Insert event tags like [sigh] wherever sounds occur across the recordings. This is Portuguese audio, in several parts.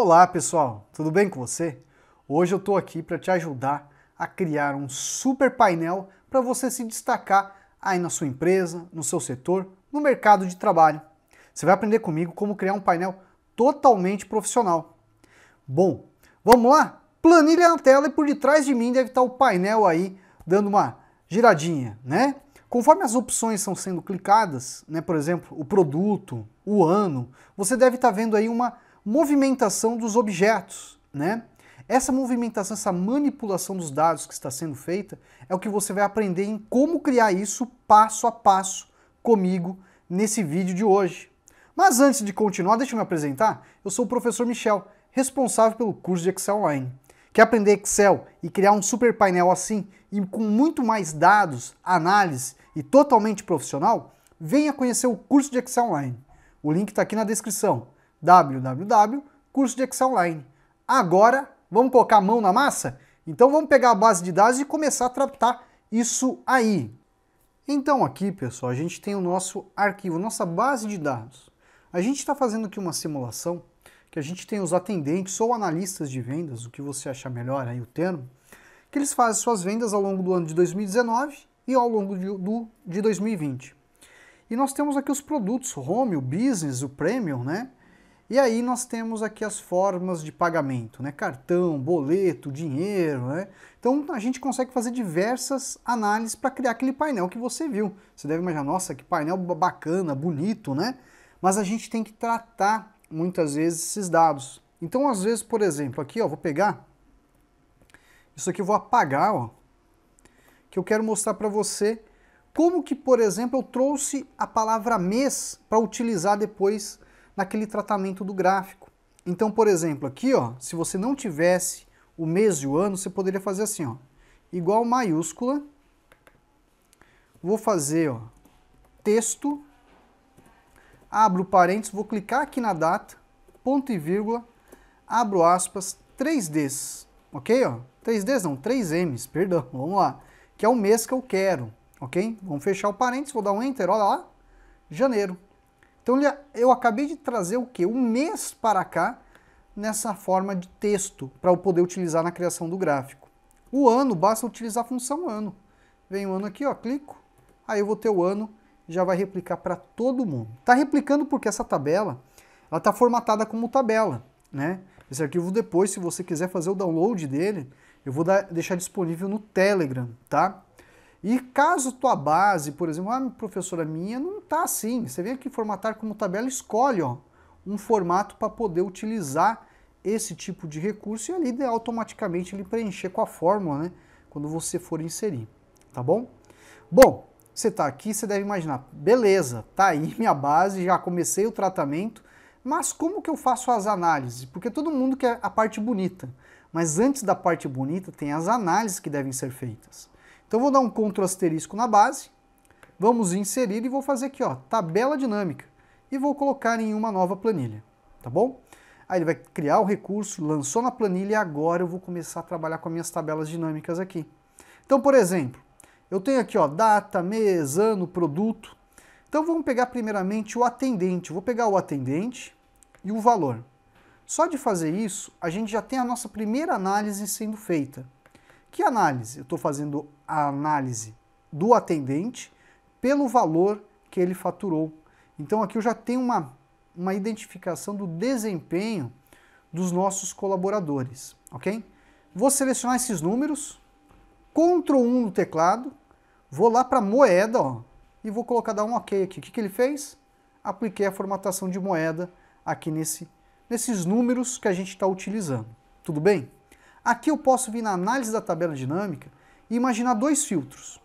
Olá pessoal, tudo bem com você? Hoje eu estou aqui para te ajudar a criar um super painel para você se destacar aí na sua empresa, no seu setor, no mercado de trabalho. Você vai aprender comigo como criar um painel totalmente profissional. Bom, vamos lá? Planilha na tela e por detrás de mim deve estar tá o painel aí dando uma giradinha, né? Conforme as opções são sendo clicadas, né, por exemplo, o produto, o ano, você deve estar tá vendo aí uma movimentação dos objetos, né? Essa movimentação, essa manipulação dos dados que está sendo feita é o que você vai aprender em como criar isso passo a passo comigo nesse vídeo de hoje. Mas antes de continuar, deixa eu me apresentar. Eu sou o professor Michel, responsável pelo curso de Excel Online. Quer aprender Excel e criar um super painel assim e com muito mais dados, análise e totalmente profissional? Venha conhecer o curso de Excel Online. O link está aqui na descrição www, curso de Excel Online. Agora, vamos colocar a mão na massa? Então vamos pegar a base de dados e começar a tratar isso aí. Então aqui, pessoal, a gente tem o nosso arquivo, nossa base de dados. A gente está fazendo aqui uma simulação que a gente tem os atendentes ou analistas de vendas, o que você achar melhor aí o termo, que eles fazem suas vendas ao longo do ano de 2019 e ao longo de, do, de 2020. E nós temos aqui os produtos, o home, o business, o premium, né? E aí nós temos aqui as formas de pagamento, né? cartão, boleto, dinheiro. Né? Então a gente consegue fazer diversas análises para criar aquele painel que você viu. Você deve imaginar, nossa, que painel bacana, bonito, né? Mas a gente tem que tratar muitas vezes esses dados. Então às vezes, por exemplo, aqui ó, vou pegar, isso aqui eu vou apagar, ó, que eu quero mostrar para você como que, por exemplo, eu trouxe a palavra mês para utilizar depois naquele tratamento do gráfico. Então, por exemplo, aqui, ó, se você não tivesse o mês e o ano, você poderia fazer assim, ó, igual maiúscula, vou fazer, ó, texto, abro parênteses, vou clicar aqui na data, ponto e vírgula, abro aspas, 3Ds, ok? Ó, 3Ds não, 3Ms, [laughs] perdão, vamos lá, que é o mês que eu quero, ok? Vamos fechar o parênteses, vou dar um Enter, olha lá, janeiro. Então eu acabei de trazer o que? Um mês para cá nessa forma de texto para eu poder utilizar na criação do gráfico. O ano, basta utilizar a função ano. Vem o ano aqui, ó, clico, aí eu vou ter o ano, já vai replicar para todo mundo. Está replicando porque essa tabela, ela está formatada como tabela, né? Esse arquivo depois, se você quiser fazer o download dele, eu vou dar, deixar disponível no Telegram, tá? E caso tua base, por exemplo, a professora minha não está assim, você vem aqui formatar como tabela, escolhe ó, um formato para poder utilizar esse tipo de recurso e ali automaticamente ele preencher com a fórmula, né? Quando você for inserir, tá bom? Bom, você está aqui, você deve imaginar, beleza, tá aí [laughs] minha base, já comecei o tratamento, mas como que eu faço as análises? Porque todo mundo quer a parte bonita, mas antes da parte bonita tem as análises que devem ser feitas. Então vou dar um CTRL asterisco na base, vamos inserir e vou fazer aqui, ó, tabela dinâmica. E vou colocar em uma nova planilha, tá bom? Aí ele vai criar o recurso, lançou na planilha e agora eu vou começar a trabalhar com as minhas tabelas dinâmicas aqui. Então, por exemplo, eu tenho aqui, ó, data, mês, ano, produto. Então vamos pegar primeiramente o atendente. vou pegar o atendente e o valor. Só de fazer isso, a gente já tem a nossa primeira análise sendo feita. Que análise? Eu estou fazendo a análise do atendente pelo valor que ele faturou. Então aqui eu já tenho uma, uma identificação do desempenho dos nossos colaboradores, ok? Vou selecionar esses números, Ctrl 1 no teclado, vou lá para moeda, ó, e vou colocar dar um OK aqui. O que, que ele fez? Apliquei a formatação de moeda aqui nesse, nesses números que a gente está utilizando. Tudo bem? Aqui eu posso vir na análise da tabela dinâmica e imaginar dois filtros.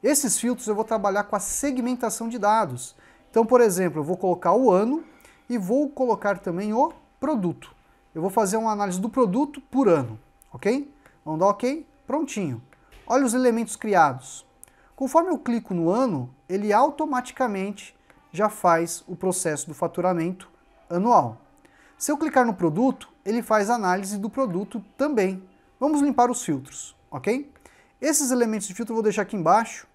Esses filtros eu vou trabalhar com a segmentação de dados. Então, por exemplo, eu vou colocar o ano e vou colocar também o produto. Eu vou fazer uma análise do produto por ano, ok? Vamos dar ok? Prontinho. Olha os elementos criados. Conforme eu clico no ano, ele automaticamente já faz o processo do faturamento anual. Se eu clicar no produto, ele faz análise do produto também. Vamos limpar os filtros, ok? Esses elementos de filtro eu vou deixar aqui embaixo.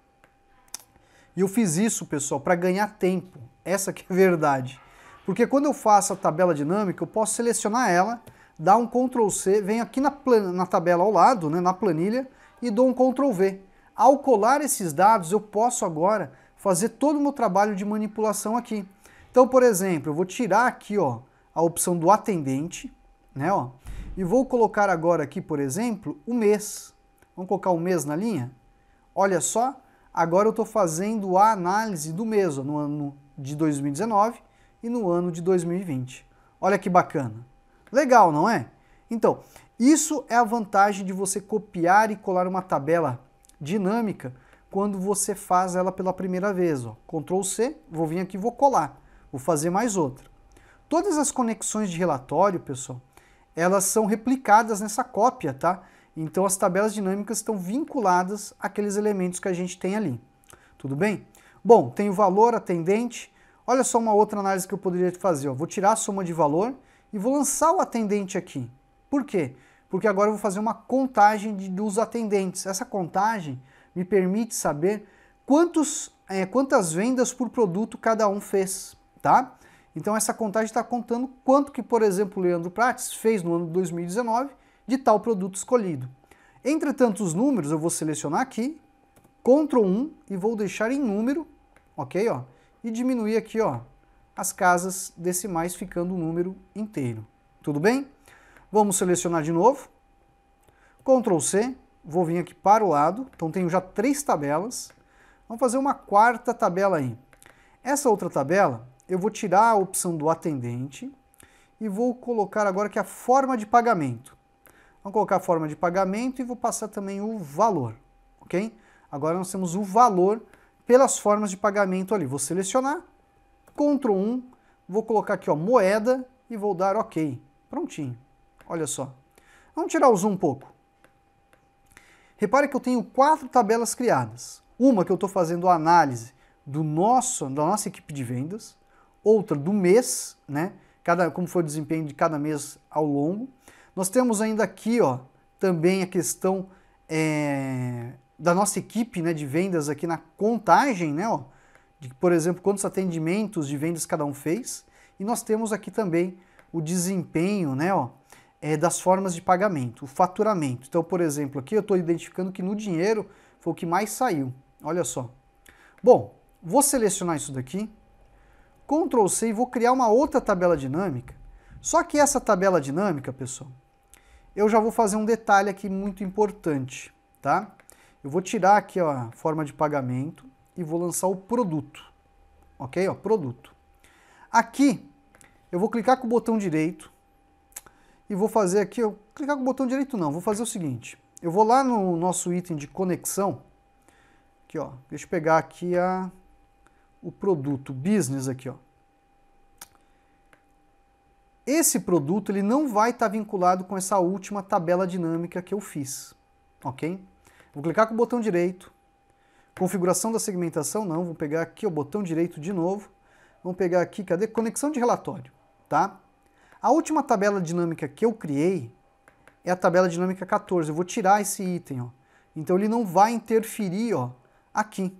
E eu fiz isso, pessoal, para ganhar tempo. Essa que é a verdade. Porque quando eu faço a tabela dinâmica, eu posso selecionar ela, dar um Ctrl C, venho aqui na, na tabela ao lado, né, na planilha, e dou um Ctrl V. Ao colar esses dados, eu posso agora fazer todo o meu trabalho de manipulação aqui. Então, por exemplo, eu vou tirar aqui ó, a opção do atendente, né? Ó, e vou colocar agora aqui, por exemplo, o mês. Vamos colocar o mês na linha? Olha só, agora eu estou fazendo a análise do mês ó, no ano de 2019 e no ano de 2020. Olha que bacana. Legal, não é? Então, isso é a vantagem de você copiar e colar uma tabela dinâmica quando você faz ela pela primeira vez. Ó. Ctrl C, vou vir aqui e vou colar. Vou fazer mais outra. Todas as conexões de relatório, pessoal, elas são replicadas nessa cópia, tá? Então as tabelas dinâmicas estão vinculadas àqueles elementos que a gente tem ali. Tudo bem? Bom, tem o valor atendente. Olha só uma outra análise que eu poderia fazer. Ó. Vou tirar a soma de valor e vou lançar o atendente aqui. Por quê? Porque agora eu vou fazer uma contagem de, dos atendentes. Essa contagem me permite saber quantos, é, quantas vendas por produto cada um fez, tá? Então essa contagem está contando quanto que, por exemplo, o Leandro Prates fez no ano de 2019 de tal produto escolhido. Entretanto, os números, eu vou selecionar aqui, Ctrl 1 e vou deixar em número, ok? Ó, e diminuir aqui ó, as casas decimais, ficando o número inteiro. Tudo bem? Vamos selecionar de novo, Ctrl C, vou vir aqui para o lado, então tenho já três tabelas. Vamos fazer uma quarta tabela aí. Essa outra tabela, eu vou tirar a opção do atendente e vou colocar agora que é a forma de pagamento. Vamos colocar a forma de pagamento e vou passar também o valor, ok? Agora nós temos o valor pelas formas de pagamento ali. Vou selecionar, Ctrl 1, vou colocar aqui ó, moeda e vou dar OK. Prontinho, olha só. Vamos tirar o zoom um pouco. Repare que eu tenho quatro tabelas criadas. Uma que eu estou fazendo a análise do nosso, da nossa equipe de vendas, outra do mês, né? Cada, como foi o desempenho de cada mês ao longo. Nós temos ainda aqui, ó, também a questão é, da nossa equipe né, de vendas aqui na contagem, né, ó, de, por exemplo, quantos atendimentos de vendas cada um fez. E nós temos aqui também o desempenho né, ó, é, das formas de pagamento, o faturamento. Então, por exemplo, aqui eu estou identificando que no dinheiro foi o que mais saiu. Olha só. Bom, vou selecionar isso daqui, Ctrl C e vou criar uma outra tabela dinâmica. Só que essa tabela dinâmica, pessoal, eu já vou fazer um detalhe aqui muito importante, tá? Eu vou tirar aqui ó, a forma de pagamento e vou lançar o produto, ok? Ó, produto. Aqui, eu vou clicar com o botão direito e vou fazer aqui, eu clicar com o botão direito não, vou fazer o seguinte, eu vou lá no nosso item de conexão, aqui ó, deixa eu pegar aqui a o produto business aqui, ó. Esse produto ele não vai estar tá vinculado com essa última tabela dinâmica que eu fiz, ok? Vou clicar com o botão direito, configuração da segmentação, não, vou pegar aqui o botão direito de novo, vamos pegar aqui, cadê? Conexão de relatório, tá? A última tabela dinâmica que eu criei é a tabela dinâmica 14, eu vou tirar esse item, ó. Então ele não vai interferir, ó, aqui,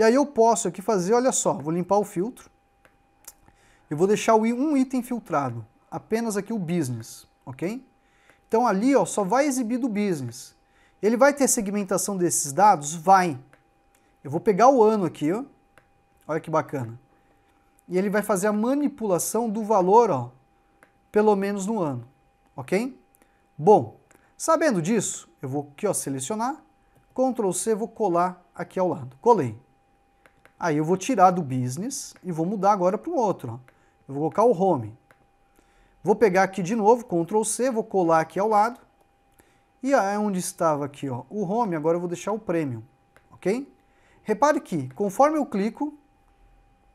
e aí eu posso aqui fazer, olha só, vou limpar o filtro. Eu vou deixar um item filtrado, apenas aqui o business, ok? Então ali ó, só vai exibir do business. Ele vai ter segmentação desses dados? Vai. Eu vou pegar o ano aqui, ó. olha que bacana. E ele vai fazer a manipulação do valor, ó, pelo menos no ano, ok? Bom, sabendo disso, eu vou aqui ó, selecionar, Ctrl C, vou colar aqui ao lado. Colei. Aí eu vou tirar do business e vou mudar agora para um outro. Eu vou colocar o home. Vou pegar aqui de novo, Ctrl C, vou colar aqui ao lado. E aí onde estava aqui, ó, o home, agora eu vou deixar o premium, ok? Repare que, conforme eu clico,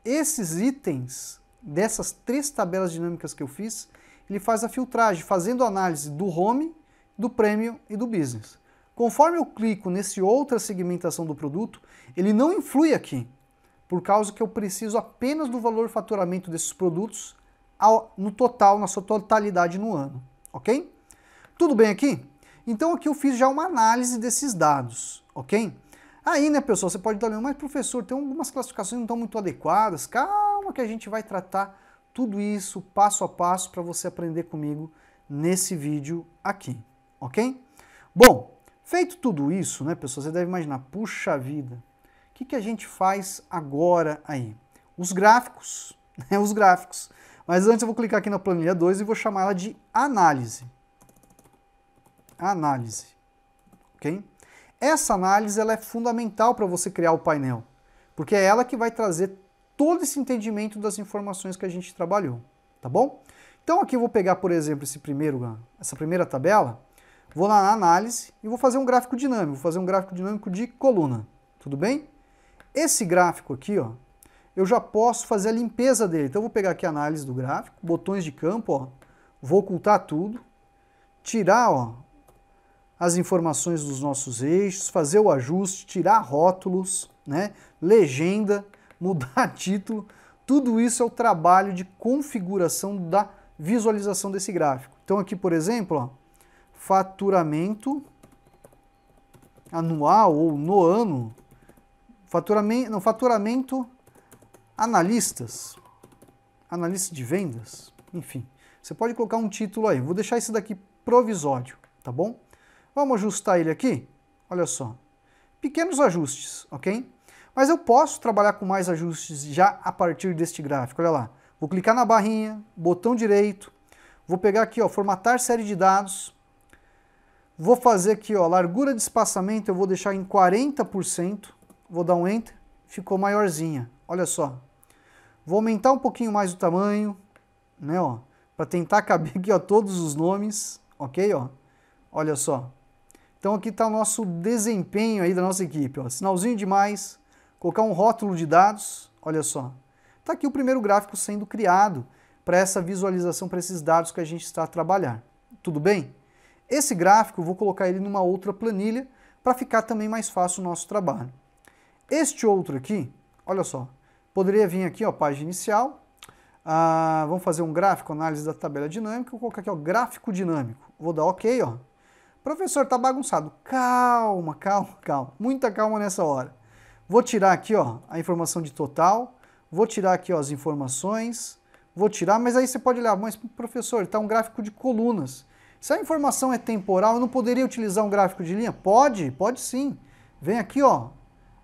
esses itens dessas três tabelas dinâmicas que eu fiz, ele faz a filtragem, fazendo análise do home, do premium e do business. Conforme eu clico nesse outra segmentação do produto, ele não influi aqui por causa que eu preciso apenas do valor faturamento desses produtos ao, no total, na sua totalidade no ano, ok? Tudo bem aqui? Então aqui eu fiz já uma análise desses dados, ok? Aí, né, pessoal, você pode estar olhando, mas professor, tem algumas classificações que não estão muito adequadas, calma que a gente vai tratar tudo isso passo a passo para você aprender comigo nesse vídeo aqui, ok? Bom, feito tudo isso, né, pessoal, você deve imaginar, puxa vida, que, que a gente faz agora aí? Os gráficos, [laughs] né? os gráficos. Mas antes eu vou clicar aqui na planilha 2 e vou chamar ela de análise. Análise, ok? Essa análise ela é fundamental para você criar o painel, porque é ela que vai trazer todo esse entendimento das informações que a gente trabalhou, tá bom? Então aqui eu vou pegar, por exemplo, esse primeiro, essa primeira tabela, vou lá na análise e vou fazer um gráfico dinâmico, vou fazer um gráfico dinâmico de coluna, tudo bem? Esse gráfico aqui, ó, eu já posso fazer a limpeza dele. Então eu vou pegar aqui a análise do gráfico, botões de campo, ó, vou ocultar tudo, tirar ó, as informações dos nossos eixos, fazer o ajuste, tirar rótulos, né, legenda, [laughs] mudar título, tudo isso é o trabalho de configuração da visualização desse gráfico. Então aqui, por exemplo, ó, faturamento anual ou no ano, Faturamento, no faturamento, analistas, analista de vendas, enfim. Você pode colocar um título aí. Vou deixar esse daqui provisório, tá bom? Vamos ajustar ele aqui. Olha só. Pequenos ajustes, ok? Mas eu posso trabalhar com mais ajustes já a partir deste gráfico. Olha lá. Vou clicar na barrinha, botão direito. Vou pegar aqui, ó, formatar série de dados. Vou fazer aqui, ó, largura de espaçamento, eu vou deixar em 40% vou dar um Enter, ficou maiorzinha, olha só. Vou aumentar um pouquinho mais o tamanho, né, ó, para tentar caber aqui, ó, todos os nomes, ok, ó. Olha só. Então aqui está o nosso desempenho aí da nossa equipe, ó, sinalzinho demais. colocar um rótulo de dados, olha só. Está aqui o primeiro gráfico sendo criado para essa visualização, para esses dados que a gente está a trabalhar. Tudo bem? Esse gráfico eu vou colocar ele numa outra planilha para ficar também mais fácil o nosso trabalho. Este outro aqui, olha só, poderia vir aqui, ó, página inicial, ah, vamos fazer um gráfico, análise da tabela dinâmica, vou colocar aqui, ó, gráfico dinâmico, vou dar ok, ó. Professor, tá bagunçado. Calma, calma, calma, muita calma nessa hora. Vou tirar aqui, ó, a informação de total, vou tirar aqui, ó, as informações, vou tirar, mas aí você pode olhar, mas professor, está um gráfico de colunas. Se a informação é temporal, eu não poderia utilizar um gráfico de linha? Pode, pode sim. Vem aqui, ó,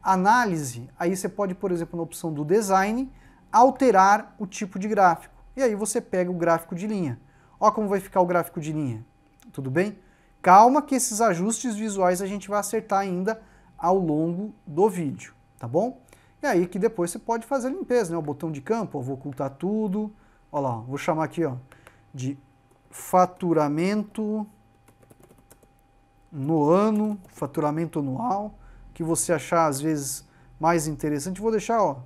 análise, aí você pode, por exemplo, na opção do design, alterar o tipo de gráfico. E aí você pega o gráfico de linha. Olha como vai ficar o gráfico de linha. Tudo bem? Calma que esses ajustes visuais a gente vai acertar ainda ao longo do vídeo, tá bom? E aí que depois você pode fazer a limpeza, né? O botão de campo, ó, vou ocultar tudo. Olha lá, vou chamar aqui, ó, de faturamento no ano, faturamento anual que você achar às vezes mais interessante. Vou deixar, ó,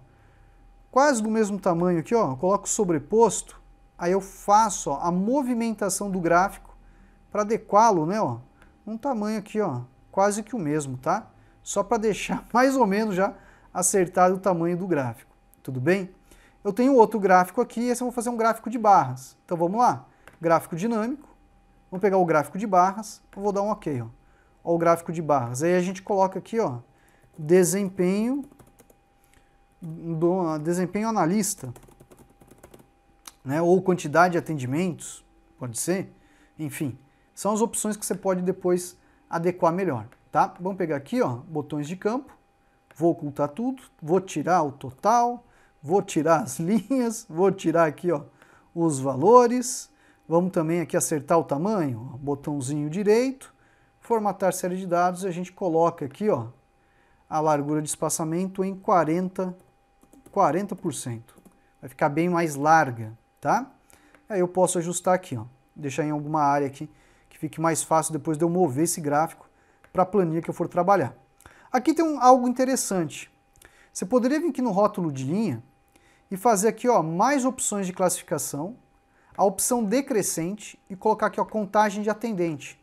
quase do mesmo tamanho aqui, ó, coloco sobreposto, aí eu faço ó, a movimentação do gráfico para adequá-lo, né, ó, um tamanho aqui, ó, quase que o mesmo, tá? Só para deixar [laughs] mais ou menos já acertado o tamanho do gráfico, tudo bem? Eu tenho outro gráfico aqui, esse eu vou fazer um gráfico de barras. Então vamos lá, gráfico dinâmico, vamos pegar o gráfico de barras, eu vou dar um OK, ó ao o gráfico de barras. Aí a gente coloca aqui, ó, desempenho do ah, desempenho analista, né? Ou quantidade de atendimentos, pode ser. Enfim, são as opções que você pode depois adequar melhor, tá? Vamos pegar aqui, ó, botões de campo. Vou ocultar tudo, vou tirar o total, vou tirar as [laughs] linhas, vou tirar aqui, ó, os valores. Vamos também aqui acertar o tamanho, ó, botãozinho direito formatar série de dados, a gente coloca aqui ó, a largura de espaçamento em 40%. 40%. Vai ficar bem mais larga, tá? Aí eu posso ajustar aqui, ó, deixar em alguma área aqui que fique mais fácil depois de eu mover esse gráfico para a planilha que eu for trabalhar. Aqui tem um, algo interessante. Você poderia vir aqui no rótulo de linha e fazer aqui ó, mais opções de classificação, a opção decrescente e colocar aqui a contagem de atendente.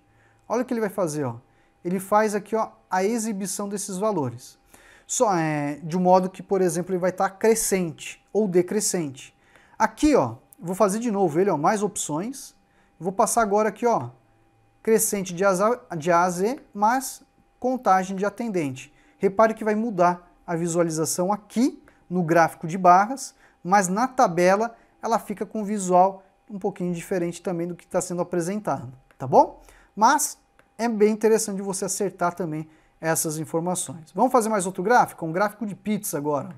Olha o que ele vai fazer, ó. Ele faz aqui ó, a exibição desses valores. Só é, de um modo que, por exemplo, ele vai estar tá crescente ou decrescente. Aqui, ó, vou fazer de novo ele, ó, mais opções. Vou passar agora aqui, ó, crescente de, azar, de A a Z, mas contagem de atendente. Repare que vai mudar a visualização aqui no gráfico de barras, mas na tabela ela fica com um visual um pouquinho diferente também do que está sendo apresentado, tá bom? mas é bem interessante você acertar também essas informações. Vamos fazer mais outro gráfico? Um gráfico de pizza agora.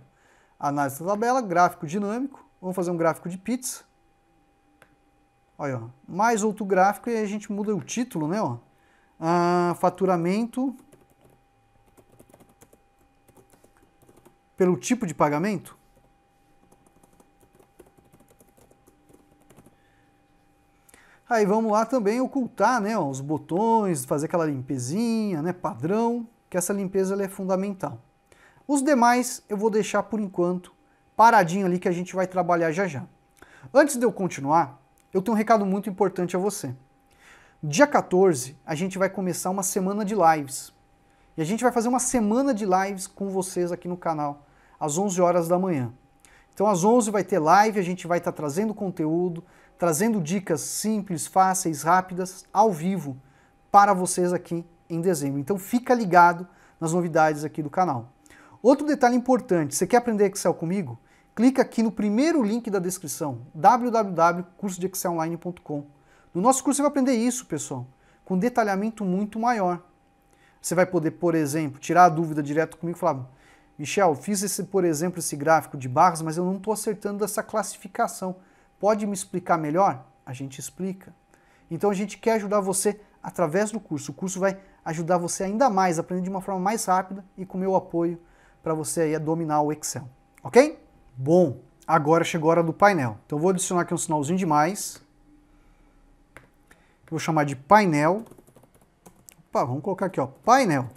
Análise da tabela, gráfico dinâmico. Vamos fazer um gráfico de pizza. Olha, ó, mais outro gráfico e aí a gente muda o título, né? Ó. Ah, faturamento pelo tipo de pagamento. Aí vamos lá também ocultar né, ó, os botões, fazer aquela limpezinha, né, padrão, que essa limpeza é fundamental. Os demais eu vou deixar por enquanto paradinho ali que a gente vai trabalhar já já. Antes de eu continuar, eu tenho um recado muito importante a você. Dia 14, a gente vai começar uma semana de lives. E a gente vai fazer uma semana de lives com vocês aqui no canal, às 11 horas da manhã. Então às 11 vai ter live, a gente vai estar tá trazendo conteúdo, trazendo dicas simples, fáceis, rápidas, ao vivo, para vocês aqui em dezembro. Então fica ligado nas novidades aqui do canal. Outro detalhe importante, você quer aprender Excel comigo? Clica aqui no primeiro link da descrição, www.cursodeexcelonline.com. No nosso curso você vai aprender isso, pessoal, com detalhamento muito maior. Você vai poder, por exemplo, tirar a dúvida direto comigo e falar, Michel, fiz esse, por exemplo, esse gráfico de barras, mas eu não estou acertando essa classificação. Pode me explicar melhor? A gente explica. Então a gente quer ajudar você através do curso. O curso vai ajudar você ainda mais, aprender de uma forma mais rápida e com meu apoio para você aí dominar o Excel. Ok? Bom, agora chegou a hora do painel. Então vou adicionar aqui um sinalzinho de mais. Vou chamar de painel. Opa, vamos colocar aqui, ó, painel.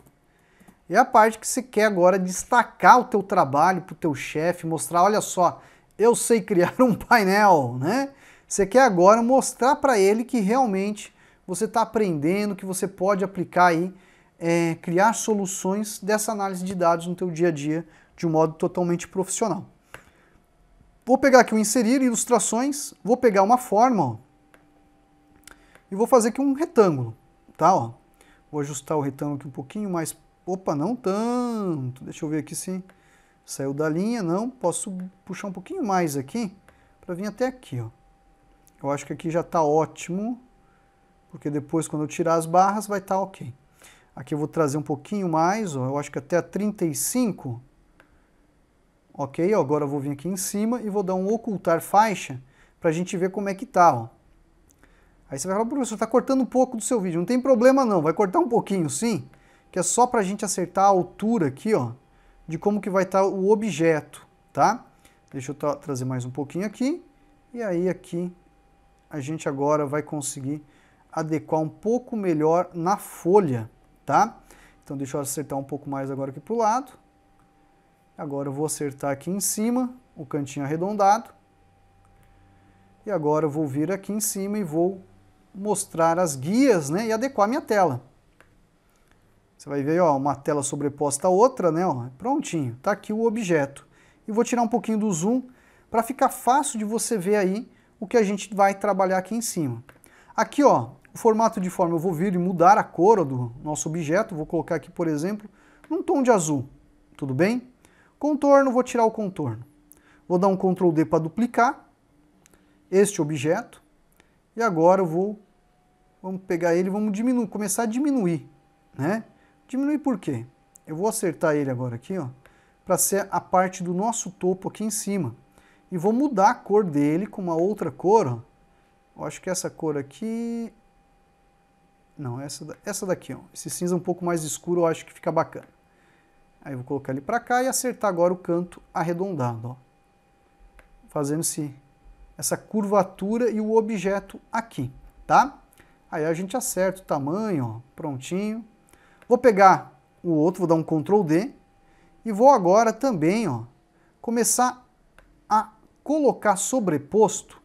É a parte que você quer agora destacar o teu trabalho para o teu chefe, mostrar, olha só, eu sei criar [laughs] um painel, né? Você quer agora mostrar para ele que realmente você está aprendendo, que você pode aplicar aí, é, criar soluções dessa análise de dados no teu dia a dia de um modo totalmente profissional. Vou pegar aqui o inserir ilustrações, vou pegar uma forma ó, e vou fazer aqui um retângulo, tá? Ó. Vou ajustar o retângulo aqui um pouquinho mais, opa, não tanto, deixa eu ver aqui se... Saiu da linha, não, posso puxar um pouquinho mais aqui para vir até aqui, ó. Eu acho que aqui já está ótimo, porque depois quando eu tirar as barras vai estar tá ok. Aqui eu vou trazer um pouquinho mais, ó, eu acho que até a 35. Ok, ó, agora eu vou vir aqui em cima e vou dar um ocultar faixa para a gente ver como é que tá, ó. Aí você vai falar, professor, está cortando um pouco do seu vídeo. Não tem problema não, vai cortar um pouquinho sim, que é só para a gente acertar a altura aqui, ó, de como que vai estar tá o objeto, tá? Deixa eu trazer mais um pouquinho aqui. E aí aqui a gente agora vai conseguir adequar um pouco melhor na folha, tá? Então deixa eu acertar um pouco mais agora aqui para o lado. Agora eu vou acertar aqui em cima, o cantinho arredondado. E agora eu vou vir aqui em cima e vou mostrar as guias né, e adequar minha tela. Você vai ver ó, uma tela sobreposta a outra, né? Ó, é prontinho, tá aqui o objeto. E vou tirar um pouquinho do zoom para ficar fácil de você ver aí o que a gente vai trabalhar aqui em cima. Aqui, ó, o formato de forma, eu vou vir e mudar a cor do nosso objeto, vou colocar aqui, por exemplo, num tom de azul, tudo bem? Contorno, vou tirar o contorno. Vou dar um Ctrl D para duplicar este objeto. E agora eu vou, vamos pegar ele, vamos diminuir, começar a diminuir, né? Diminui por quê? Eu vou acertar ele agora aqui, ó, para ser a parte do nosso topo aqui em cima. E vou mudar a cor dele com uma outra cor, ó. Eu acho que essa cor aqui... Não, essa, essa daqui, ó. Esse cinza um pouco mais escuro eu acho que fica bacana. Aí eu vou colocar ele para cá e acertar agora o canto arredondado, ó. Fazendo esse, essa curvatura e o objeto aqui, tá? Aí a gente acerta o tamanho, ó, prontinho. Vou pegar o outro, vou dar um Ctrl D e vou agora também ó, começar a colocar sobreposto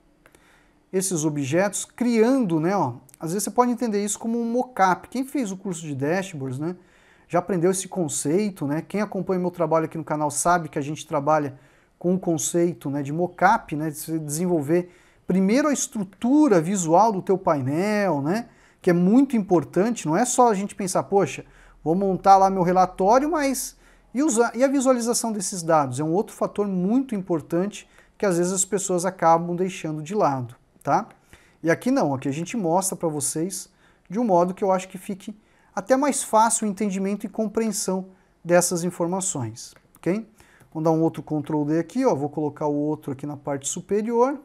esses objetos, criando, né, ó, às vezes você pode entender isso como um mockup. Quem fez o curso de dashboards, né, já aprendeu esse conceito, né? Quem acompanha meu trabalho aqui no canal sabe que a gente trabalha com o conceito, né, de mockup, né, de desenvolver primeiro a estrutura visual do teu painel, né? que é muito importante, não é só a gente pensar, poxa, vou montar lá meu relatório, mas e, usar, e a visualização desses dados? É um outro fator muito importante que às vezes as pessoas acabam deixando de lado, tá? E aqui não, aqui a gente mostra para vocês de um modo que eu acho que fique até mais fácil o entendimento e compreensão dessas informações, ok? Vou dar um outro Ctrl D aqui, ó, vou colocar o outro aqui na parte superior,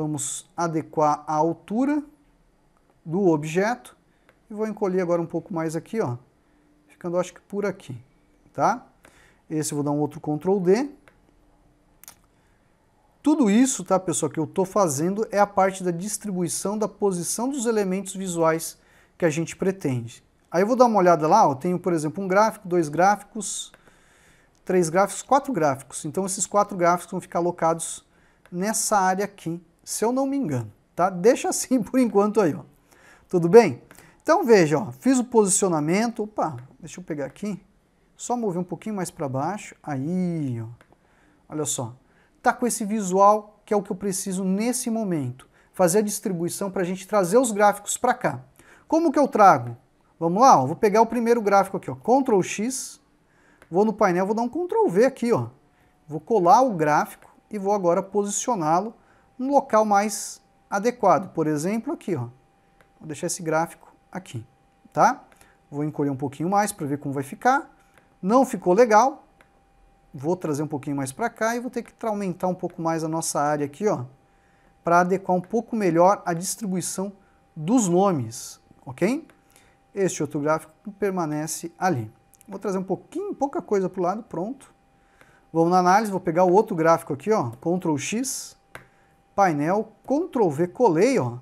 Vamos adequar a altura do objeto. E vou encolher agora um pouco mais aqui, ó. Ficando, acho que por aqui, tá? Esse eu vou dar um outro Ctrl D. Tudo isso, tá, pessoal, que eu estou fazendo é a parte da distribuição da posição dos elementos visuais que a gente pretende. Aí eu vou dar uma olhada lá, ó, tenho, por exemplo, um gráfico, dois gráficos, três gráficos, quatro gráficos. Então esses quatro gráficos vão ficar alocados nessa área aqui se eu não me engano, tá? Deixa assim [laughs] por enquanto aí, ó. Tudo bem? Então veja, ó, fiz o posicionamento, opa, deixa eu pegar aqui, só mover um pouquinho mais para baixo, aí, ó. Olha só, tá com esse visual que é o que eu preciso nesse momento, fazer a distribuição para a gente trazer os gráficos para cá. Como que eu trago? Vamos lá, ó, vou pegar o primeiro gráfico aqui, ó, Ctrl X, vou no painel, vou dar um Ctrl V aqui, ó. Vou colar o gráfico e vou agora posicioná-lo um local mais adequado. Por exemplo, aqui, ó. Vou deixar esse gráfico aqui, tá? Vou encolher um pouquinho mais para ver como vai ficar. Não ficou legal. Vou trazer um pouquinho mais para cá e vou ter que aumentar um pouco mais a nossa área aqui, ó, para adequar um pouco melhor a distribuição dos nomes, ok? Este outro gráfico permanece ali. Vou trazer um pouquinho, pouca coisa para o lado, pronto. Vamos na análise, vou pegar o outro gráfico aqui, ó, Ctrl X, painel, Ctrl V, colei, ó.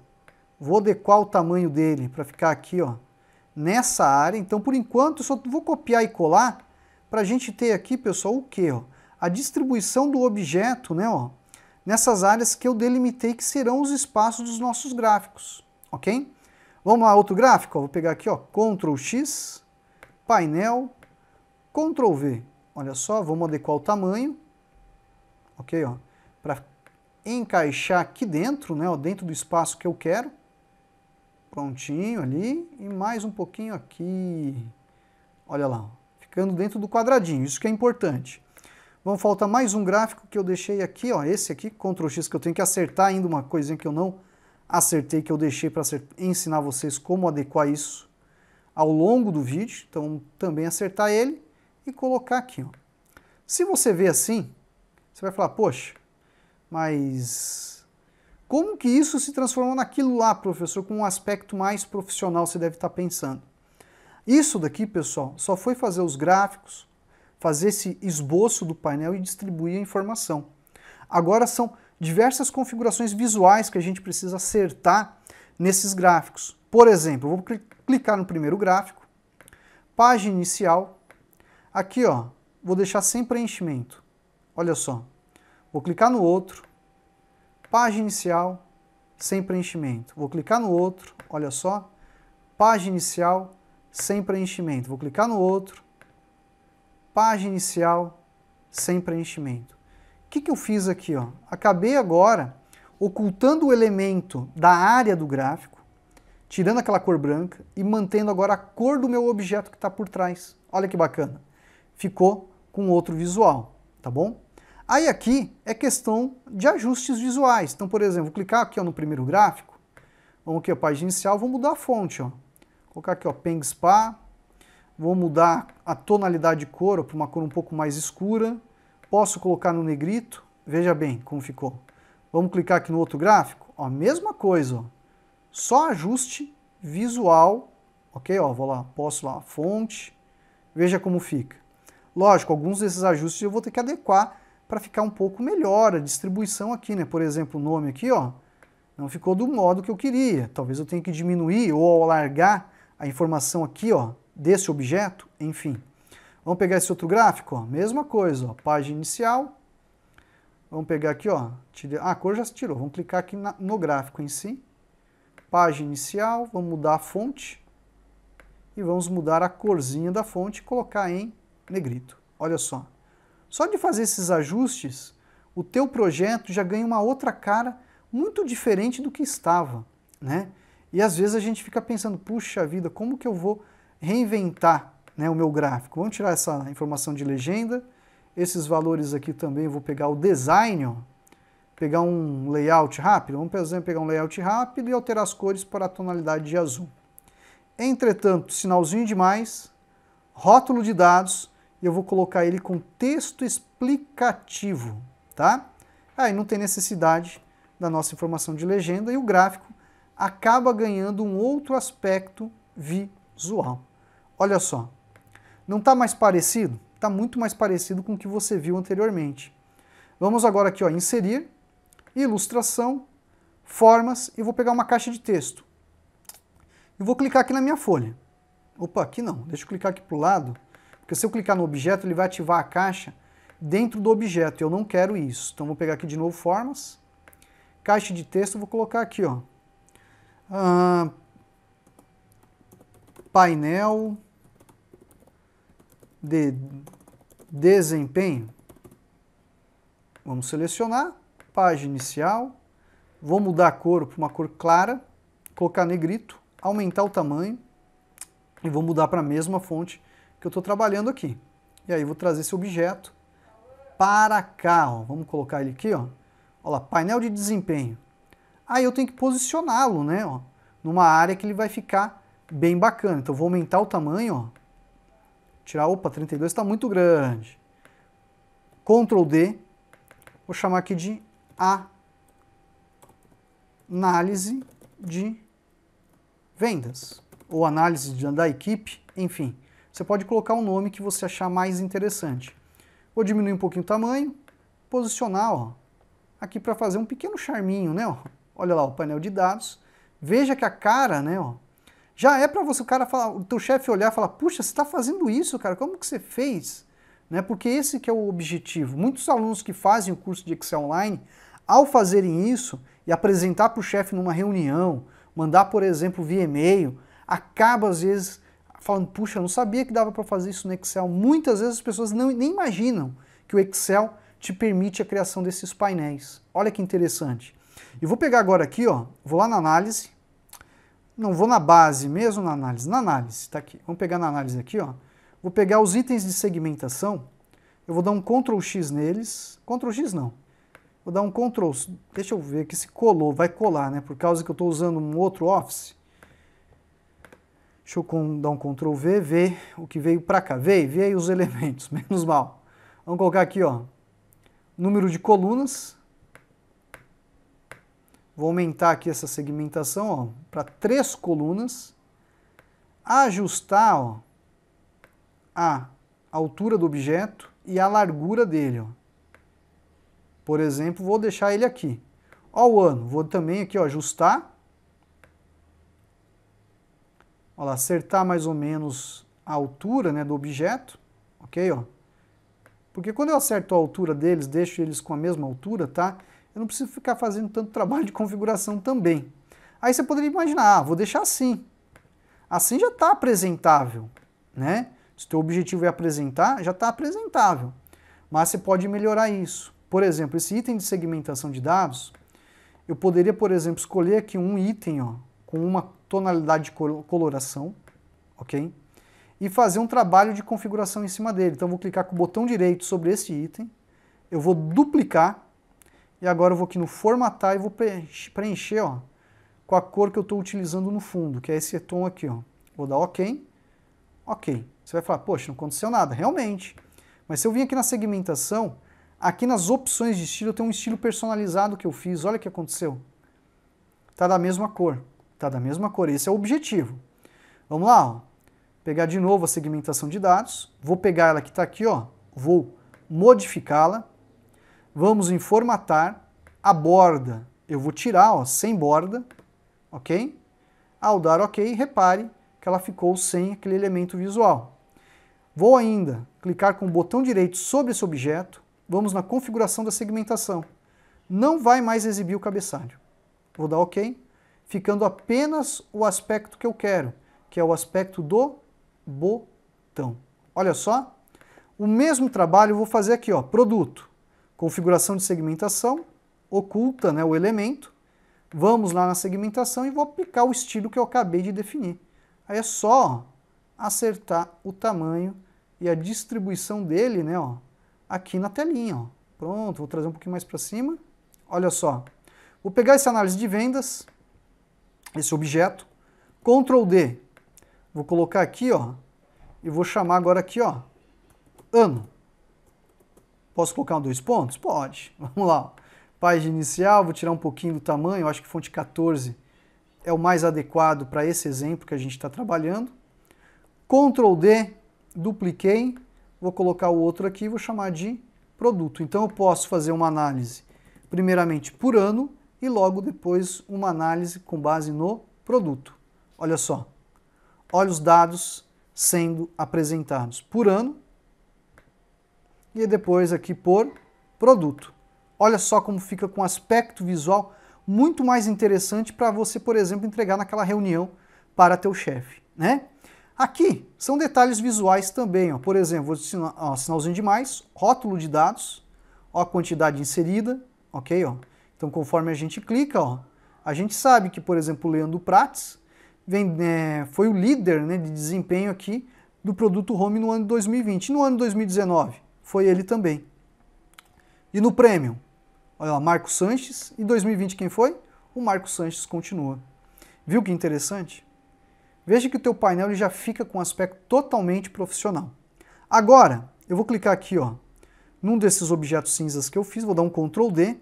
Vou adequar o tamanho dele para ficar aqui, ó, nessa área. Então, por enquanto, eu só vou copiar e colar para a gente ter aqui, pessoal, o que? A distribuição do objeto, né, ó, nessas áreas que eu delimitei que serão os espaços dos nossos gráficos, ok? Vamos lá, outro gráfico, ó, vou pegar aqui, ó, Ctrl X, painel, Ctrl V. Olha só, vamos adequar o tamanho, ok, ó, para encaixar aqui dentro, né, ó, dentro do espaço que eu quero. Prontinho ali, e mais um pouquinho aqui. Olha lá, ficando dentro do quadradinho, isso que é importante. Vamos faltar mais um gráfico que eu deixei aqui, ó, esse aqui, Ctrl X, que eu tenho que acertar ainda uma coisinha que eu não acertei, que eu deixei para ensinar vocês como adequar isso ao longo do vídeo. Então, também acertar ele e colocar aqui, ó. Se você vê assim, você vai falar, poxa, mas como que isso se transformou naquilo lá, professor, com um aspecto mais profissional, você deve estar pensando. Isso daqui, pessoal, só foi fazer os gráficos, fazer esse esboço do painel e distribuir a informação. Agora são diversas configurações visuais que a gente precisa acertar nesses gráficos. Por exemplo, vou clicar no primeiro gráfico, página inicial, aqui ó, vou deixar sem preenchimento, olha só, Vou clicar no outro, página inicial, sem preenchimento. Vou clicar no outro, olha só, página inicial, sem preenchimento. Vou clicar no outro, página inicial, sem preenchimento. O que, que eu fiz aqui? Ó? Acabei agora ocultando o elemento da área do gráfico, tirando aquela cor branca e mantendo agora a cor do meu objeto que está por trás. Olha que bacana. Ficou com outro visual, tá bom? Aí aqui é questão de ajustes visuais. Então, por exemplo, clicar aqui ó, no primeiro gráfico, vamos aqui a página inicial, vou mudar a fonte, ó. colocar aqui ó, Peng Spa, vou mudar a tonalidade de cor para uma cor um pouco mais escura, posso colocar no negrito, veja bem como ficou. Vamos clicar aqui no outro gráfico, ó, mesma coisa, ó. só ajuste visual, ok? Ó, vou lá, posso lá, fonte, veja como fica. Lógico, alguns desses ajustes eu vou ter que adequar para ficar um pouco melhor a distribuição aqui, né? Por exemplo, o nome aqui, ó, não ficou do modo que eu queria. Talvez eu tenha que diminuir ou alargar a informação aqui, ó, desse objeto, enfim. Vamos pegar esse outro gráfico, ó, mesma coisa, ó, página inicial. Vamos pegar aqui, ó, tira... ah, a cor já se tirou. Vamos clicar aqui na... no gráfico em si. Página inicial, vamos mudar a fonte. E vamos mudar a corzinha da fonte e colocar em negrito. Olha só. Só de fazer esses ajustes, o teu projeto já ganha uma outra cara muito diferente do que estava, né? E às vezes a gente fica pensando, puxa vida, como que eu vou reinventar né, o meu gráfico? Vamos tirar essa informação de legenda, esses valores aqui também, vou pegar o design, ó, pegar um layout rápido, vamos por exemplo, pegar um layout rápido e alterar as cores para a tonalidade de azul. Entretanto, sinalzinho demais, rótulo de dados, eu vou colocar ele com texto explicativo, tá? Aí não tem necessidade da nossa informação de legenda e o gráfico acaba ganhando um outro aspecto visual. Olha só, não está mais parecido? Está muito mais parecido com o que você viu anteriormente. Vamos agora aqui, ó, inserir, ilustração, formas, e vou pegar uma caixa de texto. E vou clicar aqui na minha folha. Opa, aqui não, deixa eu clicar aqui para o lado porque se eu clicar no objeto, ele vai ativar a caixa dentro do objeto. Eu não quero isso. Então vou pegar aqui de novo formas. Caixa de texto, vou colocar aqui, ó. painel de desempenho. Vamos selecionar, página inicial, vou mudar a cor para uma cor clara, colocar negrito, aumentar o tamanho e vou mudar para a mesma fonte que eu estou trabalhando aqui. E aí vou trazer esse objeto para cá, ó. vamos colocar ele aqui, ó. Olha lá, painel de desempenho. Aí eu tenho que posicioná-lo, né, ó, numa área que ele vai ficar bem bacana. Então vou aumentar o tamanho, ó. Tirar, opa, 32 está muito grande. Ctrl D, vou chamar aqui de análise de vendas ou análise da equipe, enfim. Você pode colocar o um nome que você achar mais interessante. Vou diminuir um pouquinho o tamanho, posicionar ó, aqui para fazer um pequeno charminho, né? Ó. Olha lá o painel de dados. Veja que a cara, né? Ó, já é para você o cara falar, o teu chefe olhar e falar, puxa, você está fazendo isso, cara? Como que você fez? Né? Porque esse que é o objetivo. Muitos alunos que fazem o curso de Excel online, ao fazerem isso e apresentar para o chefe numa reunião, mandar, por exemplo, via e-mail, acaba às vezes falando, puxa, eu não sabia que dava para fazer isso no Excel. Muitas vezes as pessoas não, nem imaginam que o Excel te permite a criação desses painéis. Olha que interessante. e vou pegar agora aqui, ó, vou lá na análise, não vou na base mesmo, na análise, na análise, está aqui. Vamos pegar na análise aqui, ó. Vou pegar os itens de segmentação, eu vou dar um Ctrl X neles, Ctrl X não, vou dar um Ctrl, deixa eu ver que se colou, vai colar, né, por causa que eu estou usando um outro Office. Deixa eu dar um Ctrl V, ver o que veio para cá. Veio, veio os elementos, [laughs] menos mal. Vamos colocar aqui, ó, número de colunas. Vou aumentar aqui essa segmentação ó para três colunas. Ajustar ó, a altura do objeto e a largura dele. Ó. Por exemplo, vou deixar ele aqui. Ó o ano, vou também aqui ó, ajustar acertar mais ou menos a altura né, do objeto, ok? Ó. Porque quando eu acerto a altura deles, deixo eles com a mesma altura, tá? Eu não preciso ficar fazendo tanto [laughs] trabalho de configuração também. Aí você poderia imaginar, ah, vou deixar assim. Assim já está apresentável, né? Se o teu objetivo é apresentar, já está apresentável. Mas você pode melhorar isso. Por exemplo, esse item de segmentação de dados, eu poderia, por exemplo, escolher aqui um item ó, com uma tonalidade de coloração, ok? E fazer um trabalho de configuração em cima dele. Então, eu vou clicar com o botão direito sobre esse item, eu vou duplicar, e agora eu vou aqui no formatar e vou preencher ó, com a cor que eu estou utilizando no fundo, que é esse tom aqui. Ó. Vou dar OK, OK. Você vai falar, poxa, não aconteceu nada. Realmente. Mas se eu vim aqui na segmentação, aqui nas opções de estilo, eu tenho um estilo personalizado que eu fiz. Olha o que aconteceu. Está da mesma cor. Tá da mesma cor, esse é o objetivo. Vamos lá, ó. pegar de novo a segmentação de dados, vou pegar ela que está aqui, ó, vou modificá-la, vamos em formatar, a borda eu vou tirar, ó, sem borda, ok? Ao ah, dar ok, repare que ela ficou sem aquele elemento visual. Vou ainda clicar com o botão direito sobre esse objeto, vamos na configuração da segmentação. Não vai mais exibir o cabeçalho. Vou dar ok, ficando apenas o aspecto que eu quero, que é o aspecto do botão. Olha só, o mesmo trabalho eu vou fazer aqui, ó, produto, configuração de segmentação, oculta né, o elemento, vamos lá na segmentação e vou aplicar o estilo que eu acabei de definir. Aí é só acertar o tamanho e a distribuição dele né, ó, aqui na telinha. Ó. Pronto, vou trazer um pouquinho mais para cima. Olha só, vou pegar essa análise de vendas, esse objeto. Ctrl D. Vou colocar aqui, ó, e vou chamar agora aqui, ó, ano. Posso colocar um dois pontos? Pode. [laughs] Vamos lá. Página inicial, vou tirar um pouquinho do tamanho, acho que fonte 14 é o mais adequado para esse exemplo que a gente está trabalhando. Ctrl D, dupliquei, vou colocar o outro aqui, e vou chamar de produto. Então eu posso fazer uma análise, primeiramente por ano, e logo depois uma análise com base no produto. Olha só, olha os dados sendo apresentados por ano e depois aqui por produto. Olha só como fica com aspecto visual muito mais interessante para você, por exemplo, entregar naquela reunião para teu chefe, né? Aqui são detalhes visuais também, ó. por exemplo, vou sinal, ó, sinalzinho de mais, rótulo de dados, ó, a quantidade inserida, ok? Ó. Então, conforme a gente clica, ó, a gente sabe que, por exemplo, o Leandro Prates vem, é, foi o líder né, de desempenho aqui do produto Home no ano de 2020. E no ano de 2019, foi ele também. E no Premium, olha lá, Marco Sanches. E 2020 quem foi? O Marco Sanches continua. Viu que interessante? Veja que o teu painel ele já fica com um aspecto totalmente profissional. Agora, eu vou clicar aqui, ó, num desses objetos cinzas que eu fiz, vou dar um Ctrl D,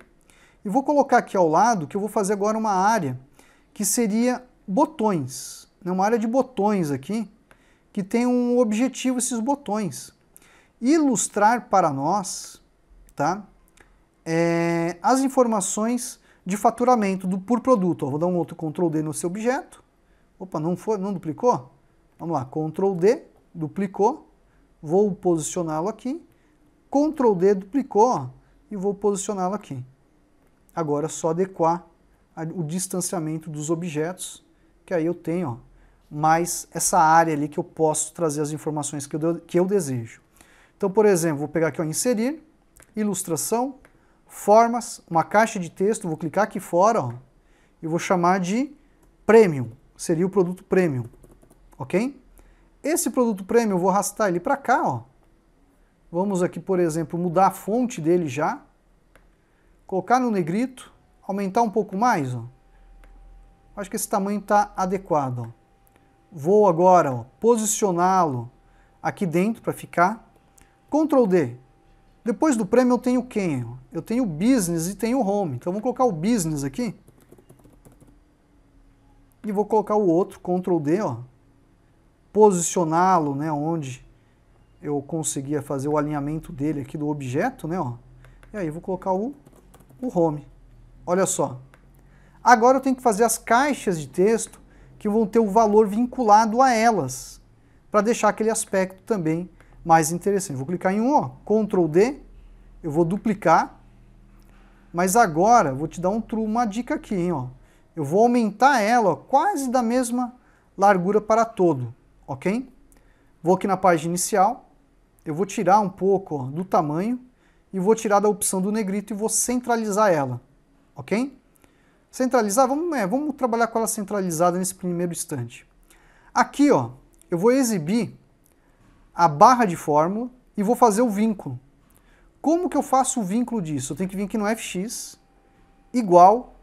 e vou colocar aqui ao lado que eu vou fazer agora uma área que seria botões, né? uma área de botões aqui, que tem um objetivo esses botões. Ilustrar para nós tá? É, as informações de faturamento do, por produto. Ó, vou dar um outro Ctrl D no seu objeto. Opa, não, foi, não duplicou? Vamos lá, Ctrl D, duplicou. Vou posicioná-lo aqui. Ctrl D duplicou ó, e vou posicioná-lo aqui. Agora é só adequar o distanciamento dos objetos, que aí eu tenho ó, mais essa área ali que eu posso trazer as informações que eu, que eu desejo. Então, por exemplo, vou pegar aqui ó, inserir, ilustração, formas, uma caixa de texto, vou clicar aqui fora ó, e vou chamar de premium, seria o produto premium, ok? Esse produto premium, eu vou arrastar ele para cá, ó. vamos aqui, por exemplo, mudar a fonte dele já, colocar no negrito, aumentar um pouco mais, ó. Acho que esse tamanho está adequado. Ó. Vou agora posicioná-lo aqui dentro para ficar. Ctrl D. Depois do prêmio eu tenho quem? Eu tenho business e tenho home. Então vou colocar o business aqui. E vou colocar o outro, Ctrl D, ó. Posicioná-lo, né, onde eu conseguia fazer o alinhamento dele aqui do objeto, né, ó. E aí vou colocar o o home. Olha só. Agora eu tenho que fazer as caixas de texto que vão ter o valor vinculado a elas, para deixar aquele aspecto também mais interessante. Vou clicar em um, ó, Ctrl D, eu vou duplicar, mas agora vou te dar um, uma dica aqui, hein, ó. Eu vou aumentar ela ó, quase da mesma largura para todo, ok? Vou aqui na página inicial, eu vou tirar um pouco ó, do tamanho, e vou tirar da opção do negrito e vou centralizar ela, ok? Centralizar, vamos, é, vamos trabalhar com ela centralizada nesse primeiro instante. Aqui, ó, eu vou exibir a barra de fórmula e vou fazer o vínculo. Como que eu faço o vínculo disso? Eu tenho que vir aqui no fx, igual,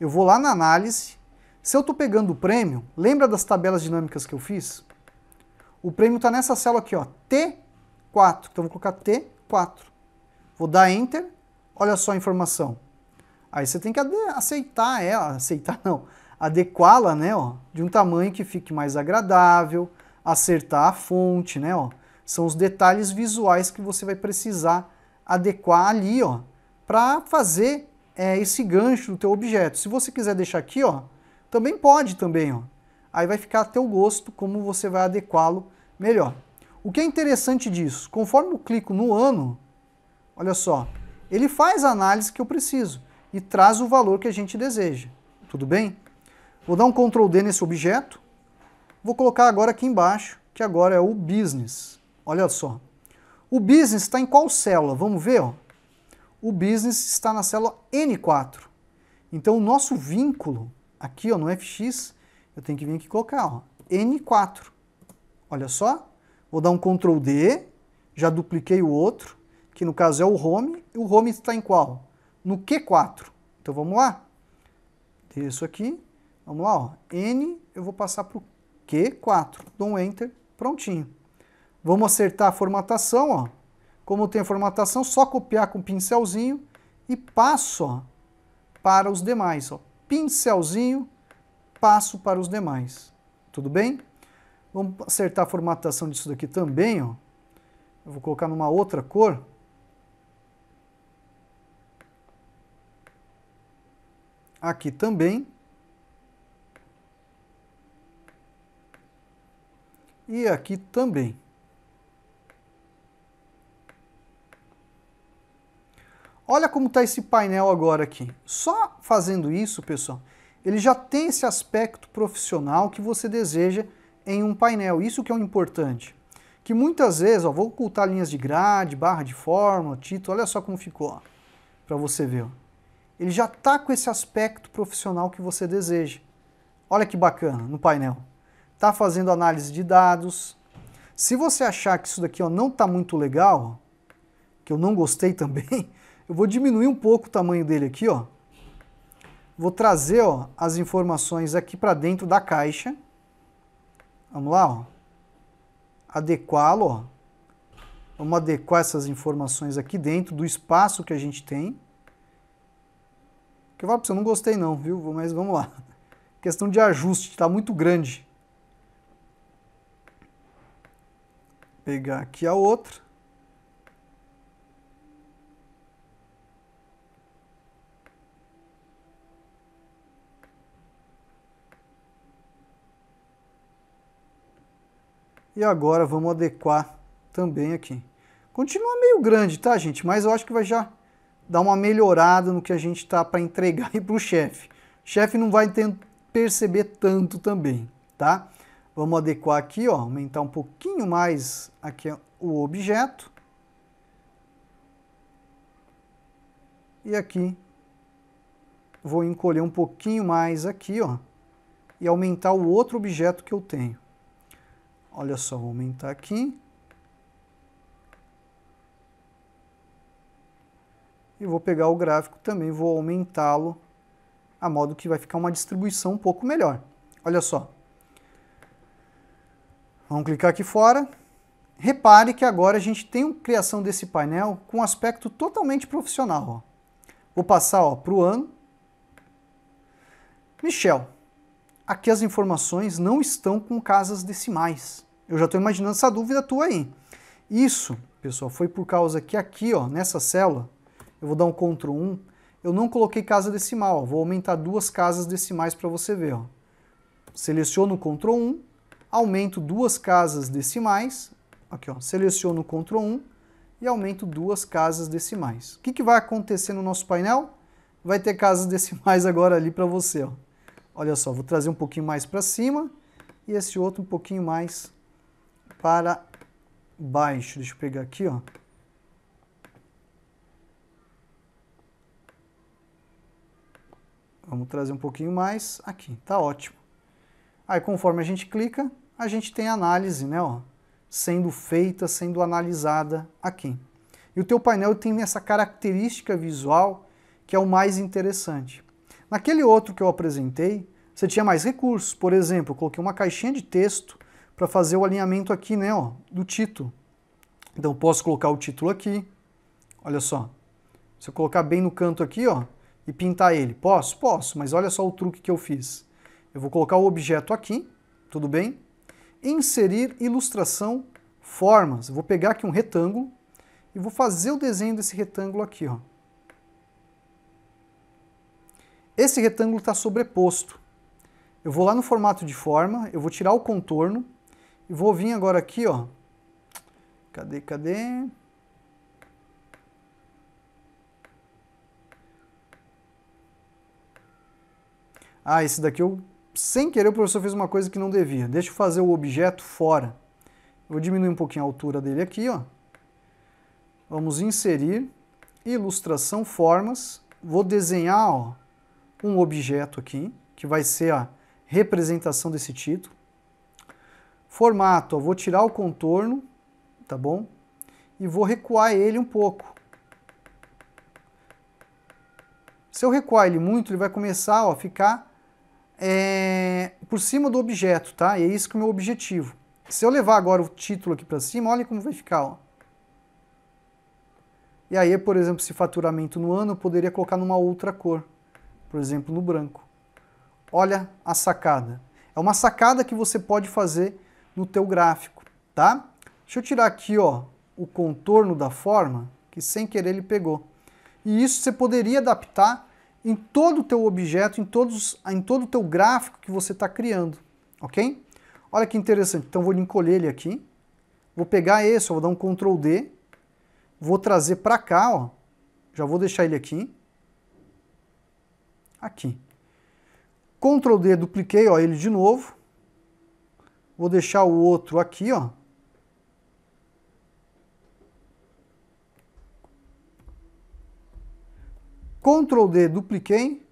eu vou lá na análise, se eu estou pegando o prêmio, lembra das tabelas dinâmicas que eu fiz? O prêmio está nessa célula aqui, ó, T4, então eu vou colocar T4. Vou dar Enter, olha só a informação. Aí você tem que aceitar ela, aceitar [laughs] não, adequá-la, né, ó, de um tamanho que fique mais agradável, acertar a fonte, né, ó. São os detalhes visuais que você vai precisar adequar ali, ó, para fazer é, esse gancho do teu objeto. Se você quiser deixar aqui, ó, também pode também, ó. Aí vai ficar a teu gosto como você vai adequá-lo melhor. O que é interessante disso, conforme eu clico no ano, Olha só, ele faz a análise que eu preciso e traz o valor que a gente deseja. Tudo bem? Vou dar um Ctrl D nesse objeto. Vou colocar agora aqui embaixo, que agora é o business. Olha só. O business está em qual célula? Vamos ver. Ó. O business está na célula N4. Então o nosso vínculo aqui ó, no FX, eu tenho que vir aqui e colocar ó, N4. Olha só. Vou dar um Ctrl D, já dupliquei o outro que no caso é o home, e o home está em qual? No Q4. Então vamos lá? isso aqui, vamos lá, ó. N, eu vou passar para o Q4, dou um Enter, prontinho. Vamos acertar a formatação, ó. Como tem a formatação, só copiar com o pincelzinho e passo ó, para os demais. Ó. Pincelzinho, passo para os demais. Tudo bem? Vamos acertar a formatação disso daqui também. Ó. Eu vou colocar numa outra cor. aqui também. E aqui também. Olha como está esse painel agora aqui. Só fazendo isso, pessoal, ele já tem esse aspecto profissional que você deseja em um painel. Isso que é o importante. Que muitas vezes, ó, vou ocultar linhas de grade, barra de fórmula, título, olha só como ficou, para você ver. Ó ele já está com esse aspecto profissional que você deseja. Olha que bacana no painel. Está fazendo análise de dados. Se você achar que isso daqui ó, não está muito legal, que eu não gostei [laughs] também, eu vou diminuir um pouco o tamanho dele aqui. Ó. Vou trazer ó, as informações aqui para dentro da caixa. Vamos lá. Adequá-lo. Vamos adequar essas informações aqui dentro do espaço que a gente tem. Que eu falo pra você, eu não gostei não, viu? Mas vamos lá. Questão de ajuste, tá muito grande. Pegar aqui a outra. E agora vamos adequar também aqui. Continua meio grande, tá, gente? Mas eu acho que vai já dar uma melhorada no que a gente está para entregar [laughs] e para o chefe. Chefe não vai ter, perceber tanto também, tá? Vamos adequar aqui, ó, aumentar um pouquinho mais aqui o objeto. E aqui vou encolher um pouquinho mais aqui, ó, e aumentar o outro objeto que eu tenho. Olha só, vou aumentar aqui. e vou pegar o gráfico também, vou aumentá-lo a modo que vai ficar uma distribuição um pouco melhor. Olha só. Vamos clicar aqui fora. Repare que agora a gente tem a criação desse painel com um aspecto totalmente profissional. Ó. Vou passar para o ano. Michel, aqui as informações não estão com casas decimais. Eu já estou imaginando essa dúvida tua aí. Isso, pessoal, foi por causa que aqui, ó, nessa célula, eu vou dar um CTRL 1, eu não coloquei casa decimal, vou aumentar duas casas decimais para você ver. Ó. Seleciono o CTRL 1, aumento duas casas decimais, aqui ó, seleciono o CTRL 1 e aumento duas casas decimais. O que, que vai acontecer no nosso painel? Vai ter casas [laughs] decimais agora ali para você. Ó. Olha só, vou trazer um pouquinho mais para cima e esse outro um pouquinho mais para baixo. Deixa eu pegar aqui, ó. Vamos trazer um pouquinho mais aqui, tá ótimo. Aí conforme a gente clica, a gente tem análise, né, ó, sendo feita, sendo analisada aqui. E o teu painel tem essa característica visual que é o mais interessante. Naquele outro que eu apresentei, você tinha mais recursos, por exemplo, eu coloquei uma caixinha de texto para fazer o alinhamento aqui, né, ó, do título. Então posso colocar o título aqui, olha só. Se eu colocar bem no canto aqui, ó, e pintar ele? Posso? Posso, mas olha só o truque que eu fiz. Eu vou colocar o objeto aqui, tudo bem? Inserir ilustração formas. vou pegar aqui um retângulo e vou fazer o desenho desse retângulo aqui, ó. Esse retângulo está sobreposto. Eu vou lá no formato de forma, eu vou tirar o contorno e vou vir agora aqui, ó. Cadê, cadê? Ah, esse daqui eu, sem querer, o professor fez uma coisa que não devia. Deixa eu fazer o objeto fora. vou diminuir um pouquinho a altura dele aqui, ó. Vamos inserir ilustração formas. Vou desenhar, ó, um objeto aqui, que vai ser a representação desse título. Formato, ó, vou tirar o contorno, tá bom? E vou recuar ele um pouco. Se eu recuar ele muito, ele vai começar ó, a ficar é, por cima do objeto, tá? E é isso que é o meu objetivo. Se eu levar agora o título aqui para cima, olha como vai ficar, ó. E aí, por exemplo, se faturamento no ano, eu poderia colocar numa outra cor, por exemplo, no branco. Olha a sacada. É uma sacada que você pode fazer no teu gráfico, tá? Deixa eu tirar aqui, ó, o contorno da forma, que sem querer ele pegou. E isso você poderia adaptar em todo o teu objeto, em, todos, em todo o teu gráfico que você está criando, ok? Olha que interessante, então vou encolher ele aqui, vou pegar esse, vou dar um Ctrl D, vou trazer para cá, ó, já vou deixar ele aqui, aqui. Ctrl D, dupliquei ó, ele de novo, vou deixar o outro aqui, ó, Ctrl D, dupliquei.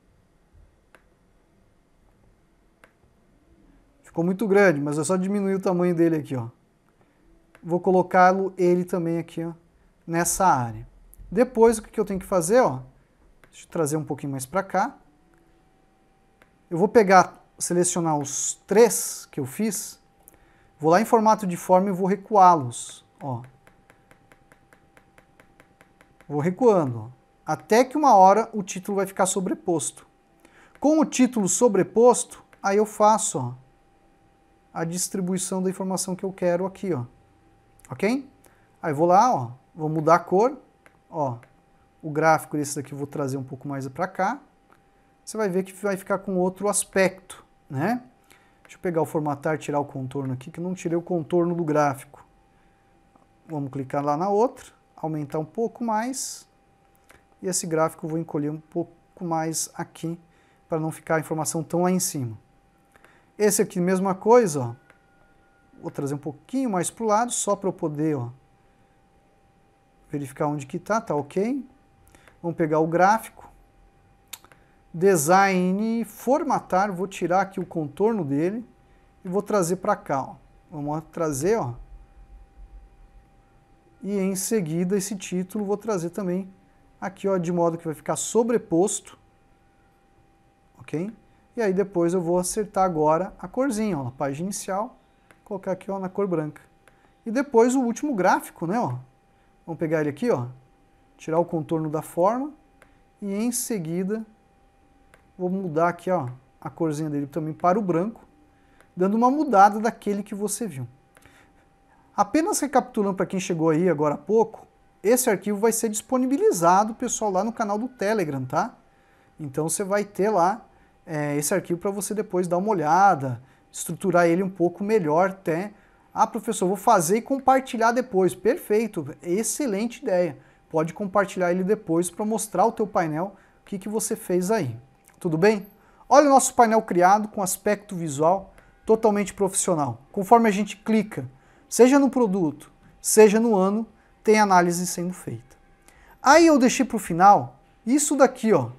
Ficou muito grande, mas eu só diminui o tamanho dele aqui, ó. Vou colocá-lo ele também aqui, ó, nessa área. Depois, o que eu tenho que fazer, ó? Deixa eu trazer um pouquinho mais para cá. Eu vou pegar, selecionar os três que eu fiz, vou lá em formato de forma e vou recuá-los, ó. Vou recuando, ó até que uma hora o título vai ficar sobreposto. Com o título sobreposto, aí eu faço ó, a distribuição da informação que eu quero aqui, ó. ok? Aí vou lá, ó, vou mudar a cor, ó, o gráfico desse daqui eu vou trazer um pouco mais para cá, você vai ver que vai ficar com outro aspecto, né? Deixa eu pegar o formatar, tirar o contorno aqui, que eu não tirei o contorno do gráfico. Vamos clicar lá na outra, aumentar um pouco mais, esse gráfico eu vou encolher um pouco mais aqui para não ficar a informação tão lá em cima. Esse aqui, mesma coisa, ó. vou trazer um pouquinho mais para o lado, só para eu poder ó, verificar onde que está, tá ok. Vamos pegar o gráfico, design, formatar, vou tirar aqui o contorno dele e vou trazer para cá. Ó. Vamos trazer, ó. E em seguida esse título vou trazer também aqui ó, de modo que vai ficar sobreposto, ok? E aí depois eu vou acertar agora a corzinha, ó, na página inicial, colocar aqui ó, na cor branca. E depois o último gráfico, né, ó, vamos pegar ele aqui, ó, tirar o contorno da forma, e em seguida vou mudar aqui ó, a corzinha dele também para o branco, dando uma mudada daquele que você viu. Apenas recapitulando para quem chegou aí agora há pouco, esse arquivo vai ser disponibilizado, pessoal, lá no canal do Telegram, tá? Então você vai ter lá é, esse arquivo para você depois dar uma olhada, estruturar ele um pouco melhor até. Ah, professor, vou fazer e compartilhar depois. Perfeito, excelente ideia. Pode compartilhar ele depois para mostrar o teu painel o que, que você fez aí. Tudo bem? Olha o nosso painel criado com aspecto visual totalmente profissional. Conforme a gente clica, seja no produto, seja no ano, tem análise sendo feita. Aí eu deixei para o final isso daqui, ó.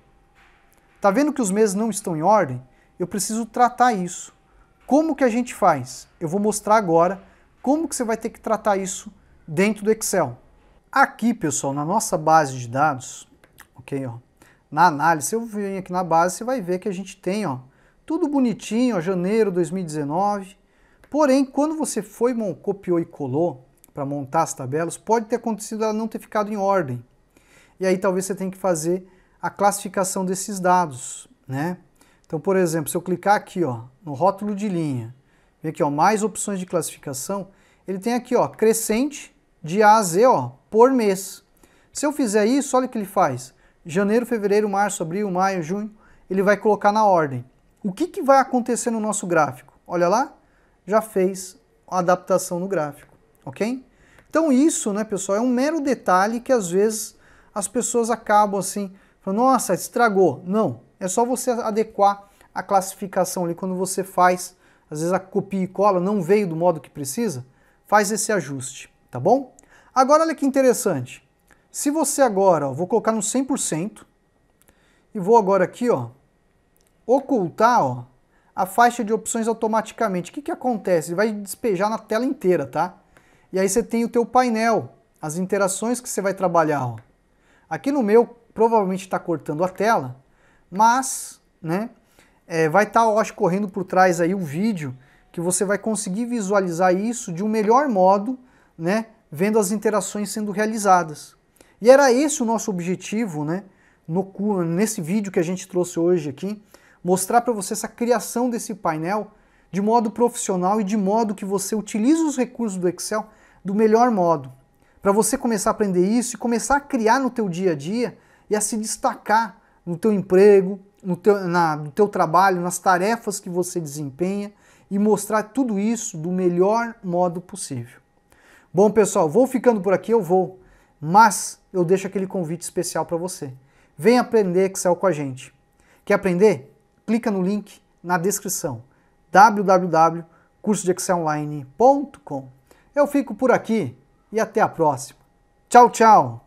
Tá vendo que os meses não estão em ordem? Eu preciso tratar isso. Como que a gente faz? Eu vou mostrar agora como que você vai ter que tratar isso dentro do Excel. Aqui, pessoal, na nossa base de dados, ok, ó, na análise, eu venho aqui na base, você vai ver que a gente tem, ó, tudo bonitinho, ó, janeiro 2019. Porém, quando você foi, copiou e colou, para montar as tabelas, pode ter acontecido ela não ter ficado em ordem. E aí talvez você tenha que fazer a classificação desses dados, né? Então, por exemplo, se eu clicar aqui, ó, no rótulo de linha, vem aqui, ó, mais opções de classificação, ele tem aqui, ó, crescente de A a Z, ó, por mês. Se eu fizer isso, olha o que ele faz. Janeiro, fevereiro, março, abril, maio, junho, ele vai colocar na ordem. O que, que vai acontecer no nosso gráfico? Olha lá, já fez a adaptação no gráfico, ok? Então isso, né, pessoal, é um mero detalhe que às vezes as pessoas acabam assim, falando, nossa, estragou. Não, é só você adequar a classificação ali quando você faz, às vezes a copia e cola não veio do modo que precisa, faz esse ajuste, tá bom? Agora olha que interessante. Se você agora, ó, vou colocar no 100% e vou agora aqui, ó, ocultar, ó, a faixa de opções automaticamente. O que, que acontece? vai despejar na tela inteira, tá? E aí você tem o teu painel, as interações que você vai trabalhar. Ó. Aqui no meu, provavelmente está cortando a tela, mas né, é, vai estar, tá, eu acho, correndo por trás aí o vídeo que você vai conseguir visualizar isso de um melhor modo, né, vendo as interações sendo realizadas. E era esse o nosso objetivo, né, no, nesse vídeo que a gente trouxe hoje aqui, mostrar para você essa criação desse painel de modo profissional e de modo que você utilize os recursos do Excel do melhor modo. Para você começar a aprender isso e começar a criar no teu dia a dia e a se destacar no teu emprego, no teu, na, no teu trabalho, nas tarefas que você desempenha e mostrar tudo isso do melhor modo possível. Bom, pessoal, vou ficando por aqui, eu vou, mas eu deixo aquele convite especial para você. Vem aprender Excel com a gente. Quer aprender? Clica no link na descrição www.cursodeexcelonline.com. Eu fico por aqui e até a próxima. Tchau, tchau!